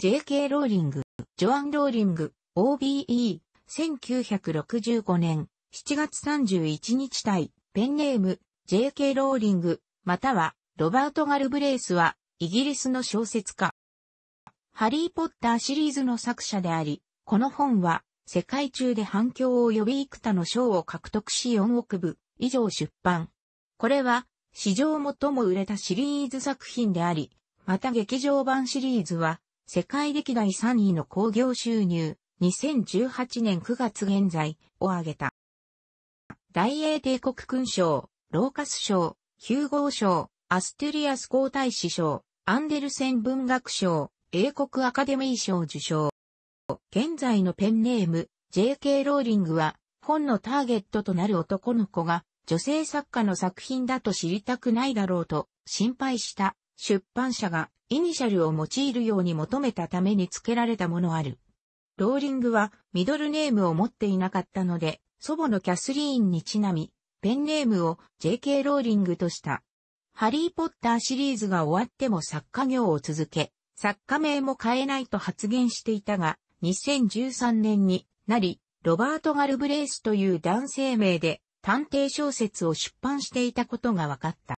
J.K. ローリング、ジョアン・ローリング、OBE、1965年7月31日対、ペンネーム、J.K. ローリング、または、ロバート・ガルブレイスは、イギリスの小説家。ハリー・ポッターシリーズの作者であり、この本は、世界中で反響を呼び幾多の賞を獲得し4億部以上出版。これは、史上最も売れたシリーズ作品であり、また劇場版シリーズは、世界歴代3位の興行収入、2018年9月現在を挙げた。大英帝国勲章、ローカス賞、ヒューゴー賞、アステュリアス皇太子賞、アンデルセン文学賞、英国アカデミー賞受賞。現在のペンネーム、J.K. ローリングは、本のターゲットとなる男の子が、女性作家の作品だと知りたくないだろうと、心配した、出版社が、イニシャルを用いるように求めたために付けられたものある。ローリングはミドルネームを持っていなかったので、祖母のキャスリーンにちなみ、ペンネームを J.K. ローリングとした。ハリー・ポッターシリーズが終わっても作家業を続け、作家名も変えないと発言していたが、2013年になり、ロバート・ガルブレイスという男性名で探偵小説を出版していたことが分かった。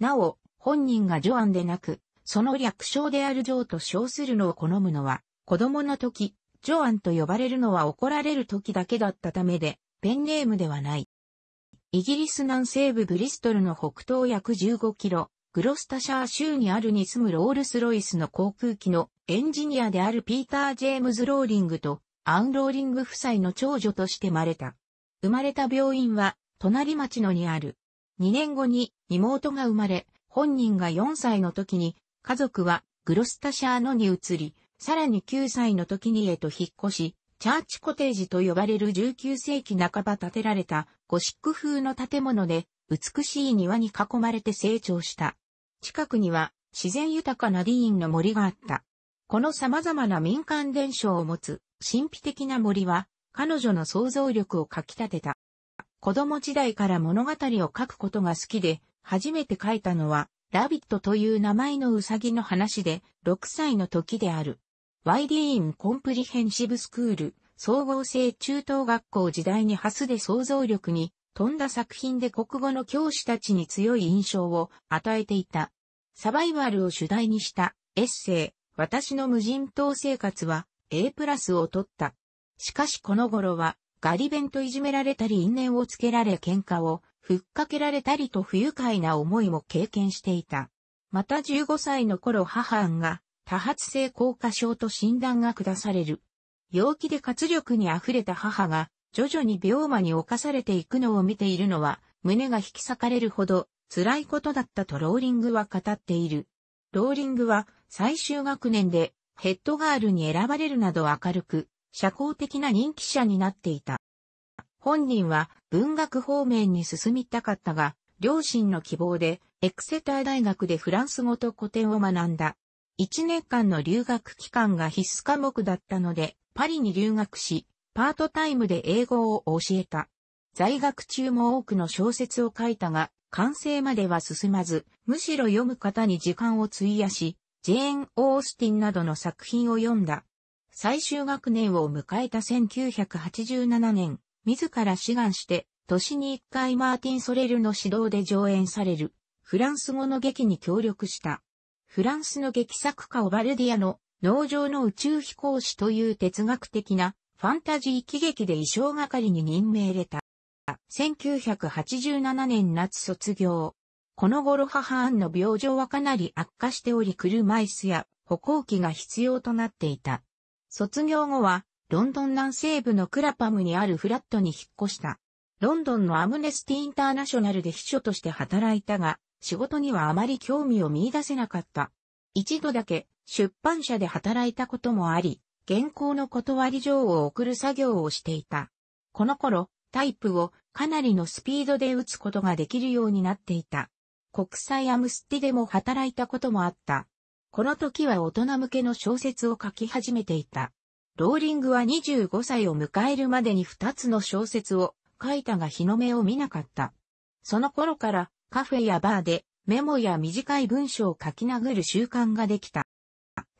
なお、本人がジョアンでなく、その略称であるジョーと称するのを好むのは、子供の時、ジョアンと呼ばれるのは怒られる時だけだったためで、ペンネームではない。イギリス南西部ブリストルの北東約15キロ、グロスタシャー州にあるに住むロールス・ロイスの航空機のエンジニアであるピーター・ジェームズ・ローリングとアン・ローリング夫妻の長女として生まれた。生まれた病院は隣町のにある。2年後に妹が生まれ、本人が4歳の時に家族はグロスタシャーノに移り、さらに9歳の時にへと引っ越し、チャーチコテージと呼ばれる19世紀半ば建てられたゴシック風の建物で美しい庭に囲まれて成長した。近くには自然豊かなディーンの森があった。この様々な民間伝承を持つ神秘的な森は彼女の想像力をかき立てた。子供時代から物語を書くことが好きで初めて書いたのはラビットという名前のウサギの話で、6歳の時である。ワイディーン・コンプリヘンシブ・スクール、総合性中等学校時代にハスで想像力に富んだ作品で国語の教師たちに強い印象を与えていた。サバイバルを主題にしたエッセイ、私の無人島生活は A プラスを取った。しかしこの頃はガリ弁といじめられたり因縁をつけられ喧嘩をふっかけられたりと不愉快な思いも経験していた。また15歳の頃母が多発性硬化症と診断が下される。陽気で活力に溢れた母が徐々に病魔に侵されていくのを見ているのは胸が引き裂かれるほど辛いことだったとローリングは語っている。ローリングは最終学年でヘッドガールに選ばれるなど明るく社交的な人気者になっていた。本人は文学方面に進みたかったが、両親の希望で、エクセター大学でフランス語と古典を学んだ。一年間の留学期間が必須科目だったので、パリに留学し、パートタイムで英語を教えた。在学中も多くの小説を書いたが、完成までは進まず、むしろ読む方に時間を費やし、ジェーン・オースティンなどの作品を読んだ。最終学年を迎えた1987年、自ら志願して、年に一回マーティン・ソレルの指導で上演される、フランス語の劇に協力した。フランスの劇作家オバルディアの、農場の宇宙飛行士という哲学的なファンタジー喜劇で衣装係に任命れた。1987年夏卒業。この頃母アンの病状はかなり悪化しており車椅子や歩行器が必要となっていた。卒業後はロンドン南西部のクラパムにあるフラットに引っ越した。ロンドンのアムネスティ・インターナショナルで秘書として働いたが、仕事にはあまり興味を見出せなかった。一度だけ出版社で働いたこともあり、原稿の断り状を送る作業をしていた。この頃、タイプをかなりのスピードで打つことができるようになっていた。国際アムスティでも働いたこともあった。この時は大人向けの小説を書き始めていた。ローリングは25歳を迎えるまでに2つの小説を書いたが日の目を見なかった。その頃からカフェやバーでメモや短い文章を書き殴る習慣ができた。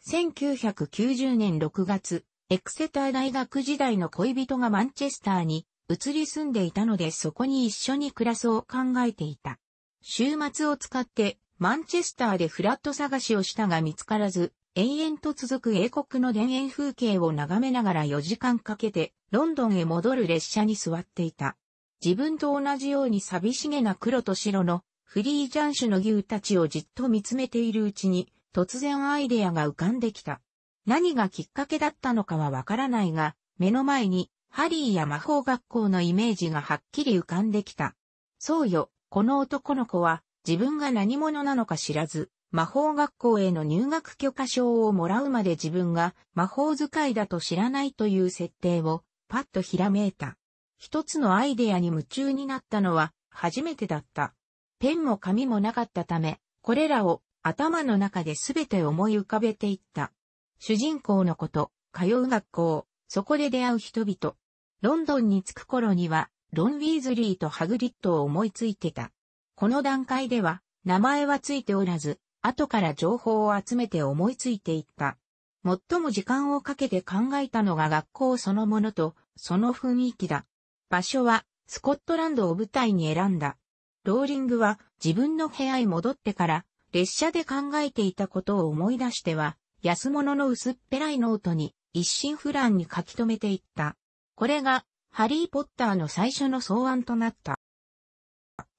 1990年6月、エクセター大学時代の恋人がマンチェスターに移り住んでいたのでそこに一緒に暮らそう考えていた。週末を使ってマンチェスターでフラット探しをしたが見つからず、延々と続く英国の田園風景を眺めながら4時間かけてロンドンへ戻る列車に座っていた。自分と同じように寂しげな黒と白のフリージャンュの牛たちをじっと見つめているうちに突然アイデアが浮かんできた。何がきっかけだったのかはわからないが、目の前にハリーや魔法学校のイメージがはっきり浮かんできた。そうよ、この男の子は自分が何者なのか知らず、魔法学校への入学許可証をもらうまで自分が魔法使いだと知らないという設定をパッとひらめいた。一つのアイデアに夢中になったのは初めてだった。ペンも紙もなかったため、これらを頭の中で全て思い浮かべていった。主人公のこと、通う学校、そこで出会う人々。ロンドンに着く頃には、ロン・ウィーズリーとハグリッドを思いついてた。この段階では、名前はついておらず、後から情報を集めて思いついていった。最も時間をかけて考えたのが学校そのものと、その雰囲気だ。場所は、スコットランドを舞台に選んだ。ローリングは自分の部屋へ戻ってから、列車で考えていたことを思い出しては、安物の薄っぺらいノートに一心不乱に書き留めていった。これが、ハリー・ポッターの最初の草案となった。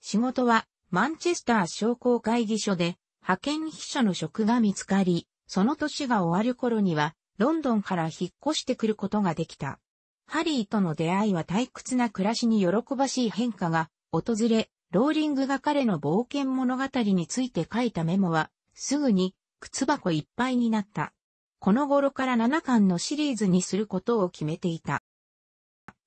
仕事はマンチェスター商工会議所で派遣秘書の職が見つかり、その年が終わる頃にはロンドンから引っ越してくることができた。ハリーとの出会いは退屈な暮らしに喜ばしい変化が訪れ、ローリングが彼の冒険物語について書いたメモは、すぐに靴箱いっぱいになった。この頃から7巻のシリーズにすることを決めていた。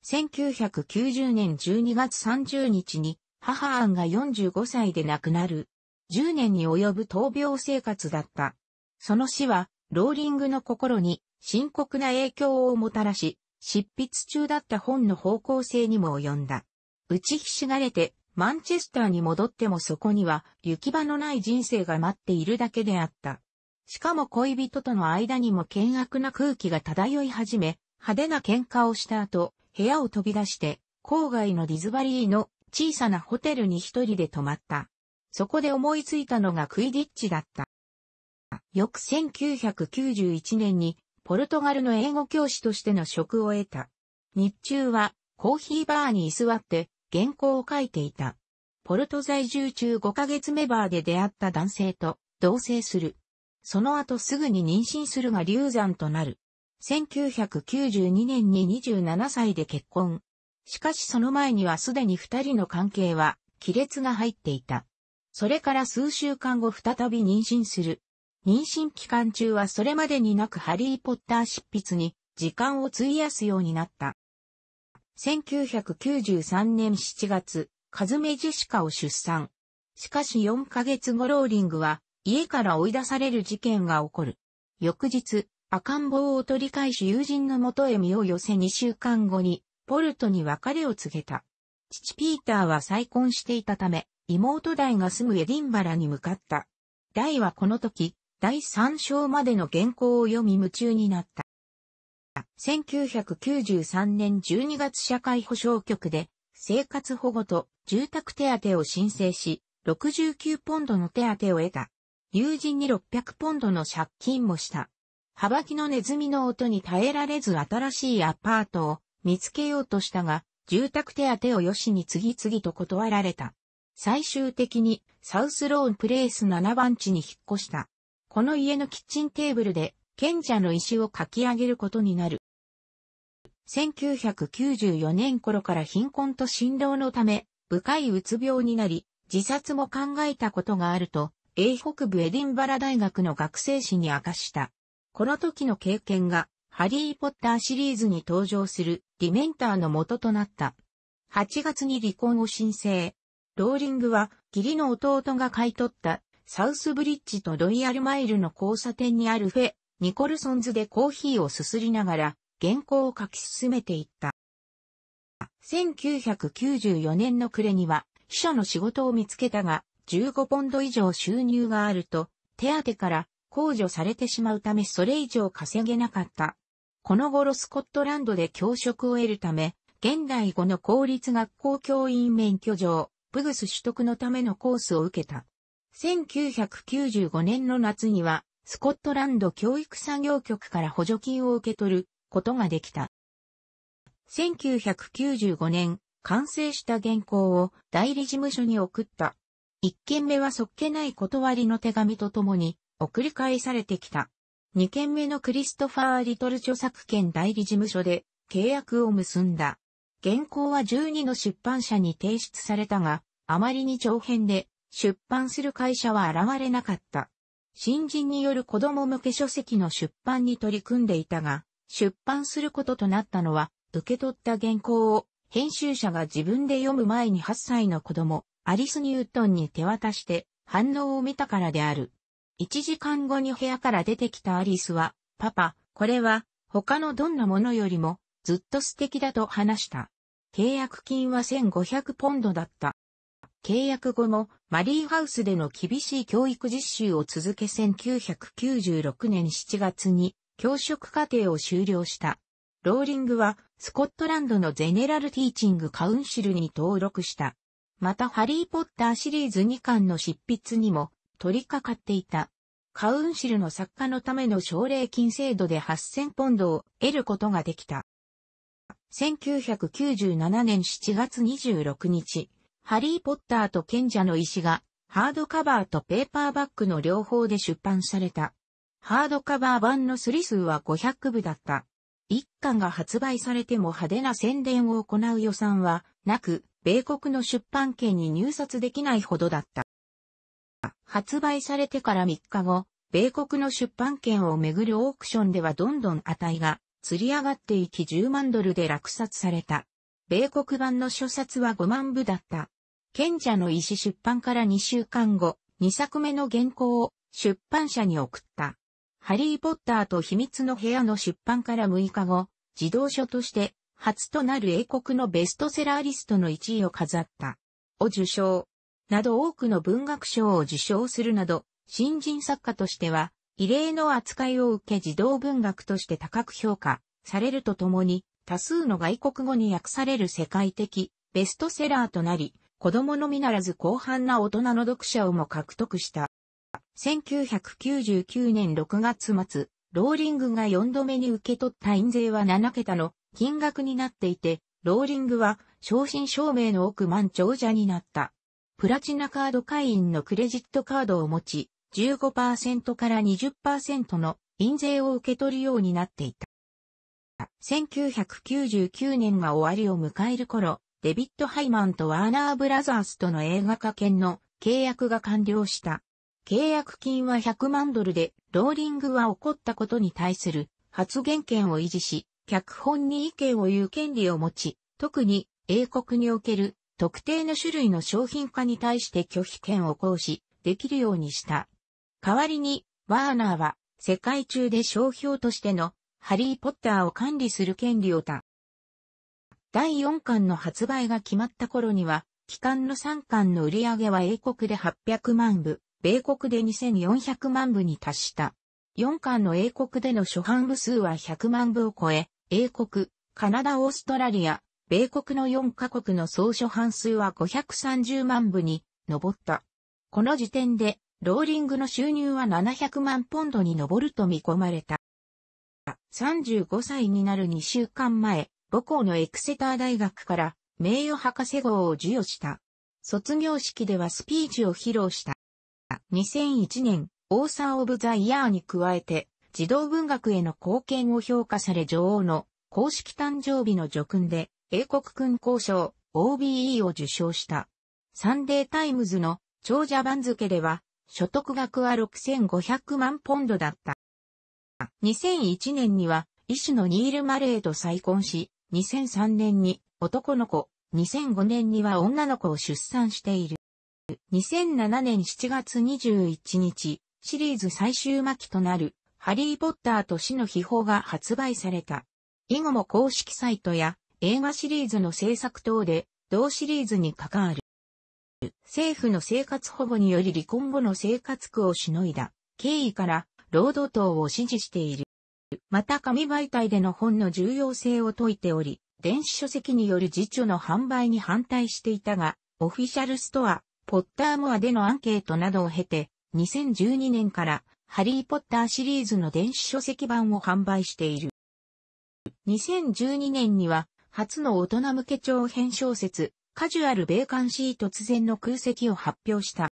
1990年12月30日に母アンが45歳で亡くなる。10年に及ぶ闘病生活だった。その死は、ローリングの心に深刻な影響をもたらし、執筆中だった本の方向性にも及んだ。打ちひしがれて、マンチェスターに戻ってもそこには行き場のない人生が待っているだけであった。しかも恋人との間にも険悪な空気が漂い始め、派手な喧嘩をした後、部屋を飛び出して、郊外のディズバリーの小さなホテルに一人で泊まった。そこで思いついたのがクイディッチだった。翌1991年にポルトガルの英語教師としての職を得た。日中はコーヒーバーに居座って原稿を書いていた。ポルト在住中5ヶ月目バーで出会った男性と同棲する。その後すぐに妊娠するが流産となる。1992年に27歳で結婚。しかしその前にはすでに二人の関係は亀裂が入っていた。それから数週間後再び妊娠する。妊娠期間中はそれまでになくハリー・ポッター執筆に時間を費やすようになった。1993年7月、カズメジェシカを出産。しかし4ヶ月後ローリングは家から追い出される事件が起こる。翌日、赤ん坊を取り返し友人のもとへ身を寄せ2週間後にポルトに別れを告げた。父ピーターは再婚していたため、妹代が住むエディンバラに向かった。代はこの時、第3章までの原稿を読み夢中になった。1993年12月社会保障局で生活保護と住宅手当を申請し、69ポンドの手当を得た。友人に600ポンドの借金もした。はばきのネズミの音に耐えられず新しいアパートを見つけようとしたが、住宅手当をよしに次々と断られた。最終的にサウスローンプレイス7番地に引っ越した。この家のキッチンテーブルで賢者の石を書き上げることになる。1994年頃から貧困と振動のため、深いうつ病になり、自殺も考えたことがあると、英北部エディンバラ大学の学生誌に明かした。この時の経験がハリー・ポッターシリーズに登場するディメンターの元となった。8月に離婚を申請。ローリングは、義理の弟が買い取ったサウスブリッジとロイヤルマイルの交差点にあるフェ、ニコルソンズでコーヒーをすすりながら、原稿を書き進めていった。1994年の暮れには、秘書の仕事を見つけたが、15ポンド以上収入があると、手当から控除されてしまうためそれ以上稼げなかった。この頃スコットランドで教職を得るため、現代語の公立学校教員免許状、ブグス取得のためのコースを受けた。1995年の夏には、スコットランド教育産業局から補助金を受け取ることができた。1995年、完成した原稿を代理事務所に送った。一件目はそっけない断りの手紙とともに送り返されてきた。2件目のクリストファー・リトル著作権代理事務所で契約を結んだ。原稿は12の出版社に提出されたが、あまりに長編で出版する会社は現れなかった。新人による子供向け書籍の出版に取り組んでいたが、出版することとなったのは、受け取った原稿を編集者が自分で読む前に8歳の子供、アリス・ニュートンに手渡して反応を見たからである。一時間後に部屋から出てきたアリスは、パパ、これは他のどんなものよりもずっと素敵だと話した。契約金は1500ポンドだった。契約後もマリーハウスでの厳しい教育実習を続け1996年7月に教職課程を終了した。ローリングはスコットランドのゼネラルティーチングカウンシルに登録した。またハリーポッターシリーズ2巻の執筆にも取り掛かっていた。カウンシルの作家のための奨励金制度で8000ポンドを得ることができた。1997年7月26日、ハリー・ポッターと賢者の石がハードカバーとペーパーバッグの両方で出版された。ハードカバー版のスリ数は500部だった。一巻が発売されても派手な宣伝を行う予算はなく、米国の出版権に入札できないほどだった。発売されてから3日後、米国の出版権をめぐるオークションではどんどん値が釣り上がっていき10万ドルで落札された。米国版の書札は5万部だった。賢者の石出版から2週間後、2作目の原稿を出版社に送った。ハリー・ポッターと秘密の部屋の出版から6日後、児童書として初となる英国のベストセラーリストの1位を飾った。を受賞。など多くの文学賞を受賞するなど、新人作家としては、異例の扱いを受け児童文学として高く評価されるとともに、多数の外国語に訳される世界的ベストセラーとなり、子供のみならず広範な大人の読者をも獲得した。1999年6月末、ローリングが4度目に受け取った印税は7桁の金額になっていて、ローリングは正真正銘の億万長者になった。プラチナカード会員のクレジットカードを持ち、15%から20%の印税を受け取るようになっていた。1999年が終わりを迎える頃、デビッド・ハイマンとワーナー・ブラザースとの映画化権の契約が完了した。契約金は100万ドルで、ローリングは起こったことに対する発言権を維持し、脚本に意見を言う権利を持ち、特に英国における特定の種類の商品化に対して拒否権を行使できるようにした。代わりに、ワーナーは世界中で商標としてのハリー・ポッターを管理する権利を得た。第4巻の発売が決まった頃には、期間の3巻の売り上げは英国で800万部、米国で2400万部に達した。4巻の英国での初版部数は100万部を超え、英国、カナダ、オーストラリア、米国の4カ国の総書半数は530万部に上った。この時点で、ローリングの収入は700万ポンドに上ると見込まれた。35歳になる2週間前、母校のエクセター大学から名誉博士号を授与した。卒業式ではスピーチを披露した。2001年、オーサー・オブ・ザ・イヤーに加えて、児童文学への貢献を評価され女王の公式誕生日の叙勲で、英国勲功賞 OBE を受賞した。サンデータイムズの長者番付では、所得額は6500万ポンドだった。2001年には、医師のニール・マレーと再婚し、2003年に男の子、2005年には女の子を出産している。2007年7月21日、シリーズ最終巻となる、ハリー・ポッターと死の秘宝が発売された。以後も公式サイトや映画シリーズの制作等で、同シリーズに関わる。政府の生活保護により離婚後の生活苦をしのいだ経緯から労働党を支持している。また紙媒体での本の重要性を説いており、電子書籍による辞書の販売に反対していたが、オフィシャルストア、ポッターモアでのアンケートなどを経て、2012年からハリーポッターシリーズの電子書籍版を販売している。2012年には初の大人向け長編小説、カジュアル・ベーカンシー突然の空席を発表した。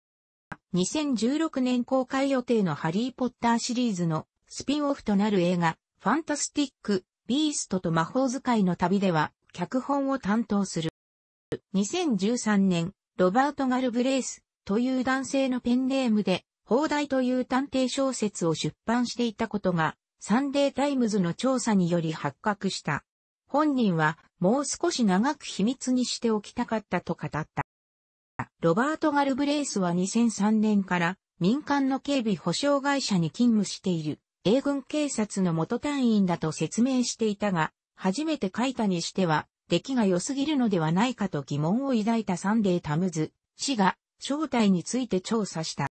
2016年公開予定のハリー・ポッターシリーズのスピンオフとなる映画、ファンタスティック・ビーストと魔法使いの旅では、脚本を担当する。2013年、ロバート・ガルブレイスという男性のペンネームで、放題という探偵小説を出版していたことが、サンデータイムズの調査により発覚した。本人はもう少し長く秘密にしておきたかったと語った。ロバート・ガルブレースは2003年から民間の警備保障会社に勤務している英軍警察の元隊員だと説明していたが、初めて書いたにしては出来が良すぎるのではないかと疑問を抱いたサンデー・タムズ氏が正体について調査した。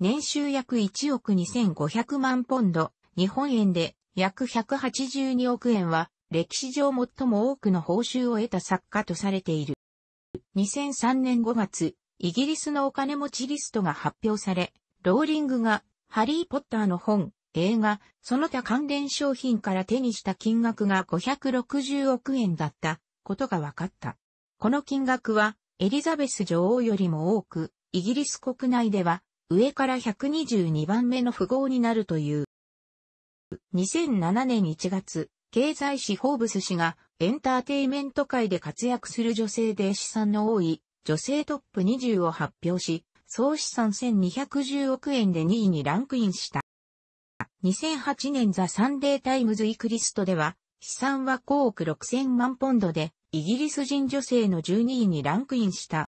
年収約1億2500万ポンド、日本円で約182億円は歴史上最も多くの報酬を得た作家とされている。2003年5月、イギリスのお金持ちリストが発表され、ローリングがハリー・ポッターの本、映画、その他関連商品から手にした金額が560億円だったことが分かった。この金額はエリザベス女王よりも多く、イギリス国内では上から122番目の富豪になるという。2007年1月、経済誌フォーブス氏がエンターテイメント界で活躍する女性で資産の多い女性トップ20を発表し、総資産1210億円で2位にランクインした。2008年ザ・サンデー・タイムズ・イクリストでは、資産は5億6000万ポンドで、イギリス人女性の12位にランクインした。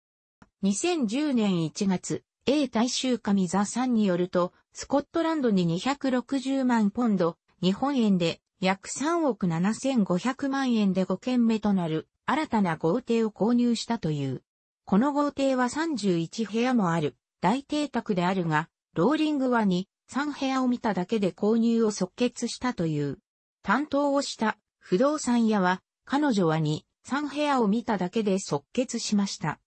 2010年1月、英大衆紙ザ・サンによると、スコットランドに260万ポンド、日本円で約3億7500万円で5件目となる新たな豪邸を購入したという。この豪邸は31部屋もある大邸宅であるが、ローリングは2、3部屋を見ただけで購入を即決したという。担当をした不動産屋は、彼女は2、3部屋を見ただけで即決しました。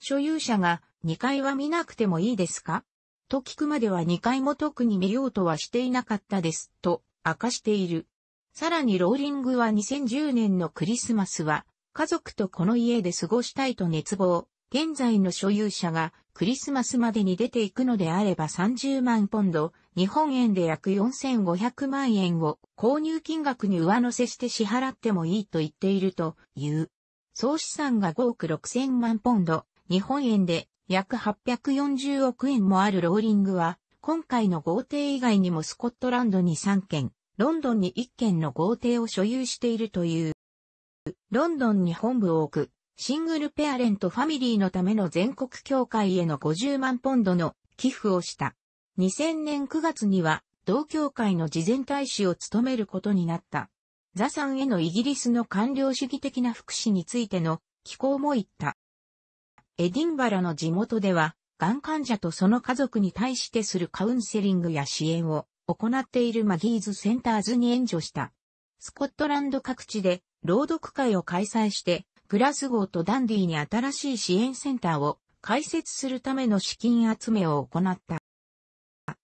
所有者が2階は見なくてもいいですかと聞くまでは2階も特に見ようとはしていなかったです、と明かしている。さらにローリングは2010年のクリスマスは、家族とこの家で過ごしたいと熱望。現在の所有者がクリスマスまでに出ていくのであれば30万ポンド、日本円で約4500万円を購入金額に上乗せして支払ってもいいと言っているという。総資産が5億6000万ポンド、日本円で約840億円もあるローリングは、今回の豪邸以外にもスコットランドに3件、ロンドンに1件の豪邸を所有しているという。ロンドンに本部を置く、シングルペアレントファミリーのための全国協会への50万ポンドの寄付をした。2000年9月には、同協会の事前大使を務めることになった。ザさんへのイギリスの官僚主義的な福祉についての寄稿も言った。エディンバラの地元では、がん患者とその家族に対してするカウンセリングや支援を行っているマギーズセンターズに援助した。スコットランド各地で朗読会を開催して、グラスゴーとダンディに新しい支援センターを開設するための資金集めを行った。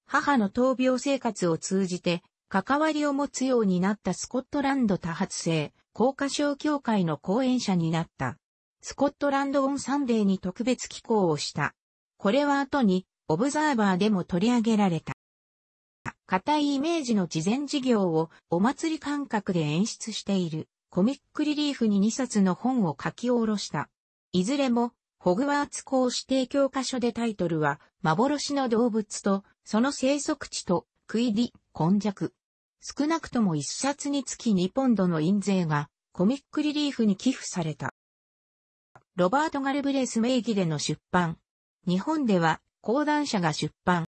母の闘病生活を通じて関わりを持つようになったスコットランド多発性高架症協会の講演者になった。スコットランドオンサンデーに特別寄稿をした。これは後に、オブザーバーでも取り上げられた。固いイメージの事前事業をお祭り感覚で演出しているコミックリリーフに2冊の本を書き下ろした。いずれもホグワーツ校指定教科書でタイトルは幻の動物とその生息地とクイディ、根弱。少なくとも1冊につき2ポンドの印税がコミックリリーフに寄付された。ロバート・ガルブレス名義での出版、日本では講談社が出版。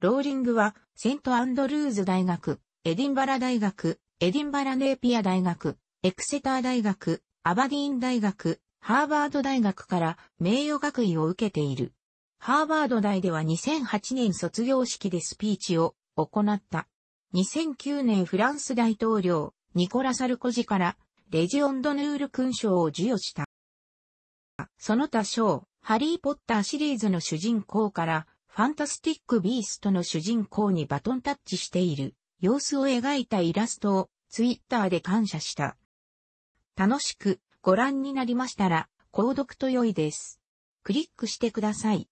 ローリングは、セントアンドルーズ大学、エディンバラ大学、エディンバラネーピア大学、エクセター大学、アバディーン大学、ハーバード大学から名誉学位を受けている。ハーバード大では2008年卒業式でスピーチを行った。2009年フランス大統領、ニコラ・サルコジからレジオンドヌール勲章を授与した。その他賞、ハリーポッターシリーズの主人公から、ファンタスティック・ビーストの主人公にバトンタッチしている様子を描いたイラストをツイッターで感謝した。楽しくご覧になりましたら、購読と良いです。クリックしてください。